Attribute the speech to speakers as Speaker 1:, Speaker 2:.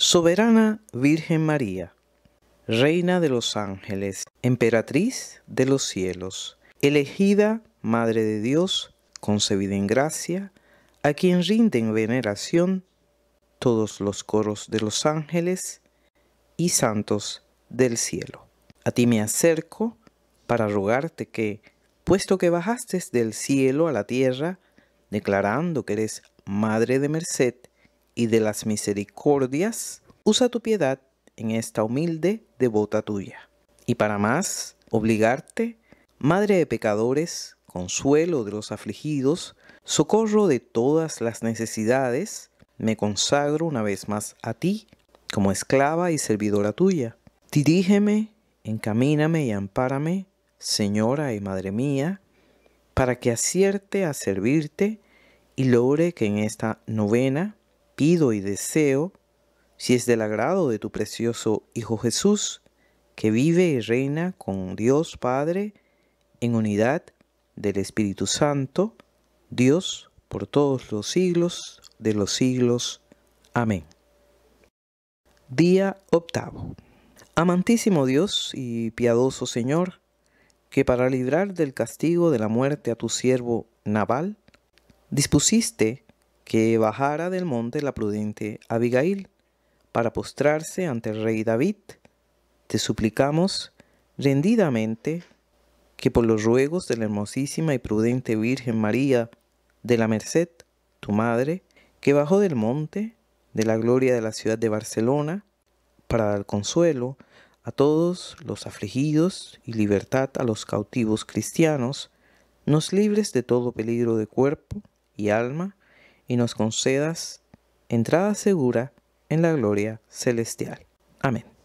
Speaker 1: Soberana Virgen María, Reina de los ángeles, Emperatriz de los cielos, elegida Madre de Dios, concebida en gracia, a quien rinden veneración todos los coros de los ángeles y santos del cielo. A ti me acerco para rogarte que, puesto que bajaste del cielo a la tierra, declarando que eres Madre de Merced, y de las misericordias, usa tu piedad en esta humilde devota tuya. Y para más, obligarte, Madre de pecadores, consuelo de los afligidos, socorro de todas las necesidades, me consagro una vez más a ti, como esclava y servidora tuya. Dirígeme, encamíname y ampárame, Señora y Madre mía, para que acierte a servirte y logre que en esta novena pido y deseo, si es del agrado de tu precioso Hijo Jesús, que vive y reina con Dios Padre en unidad del Espíritu Santo, Dios por todos los siglos de los siglos. Amén. Día octavo. Amantísimo Dios y piadoso Señor, que para librar del castigo de la muerte a tu siervo naval, dispusiste que bajara del monte la prudente Abigail para postrarse ante el rey David. Te suplicamos rendidamente que por los ruegos de la hermosísima y prudente Virgen María de la Merced, tu madre, que bajó del monte de la gloria de la ciudad de Barcelona para dar consuelo a todos los afligidos y libertad a los cautivos cristianos, nos libres de todo peligro de cuerpo y alma, y nos concedas entrada segura en la gloria celestial. Amén.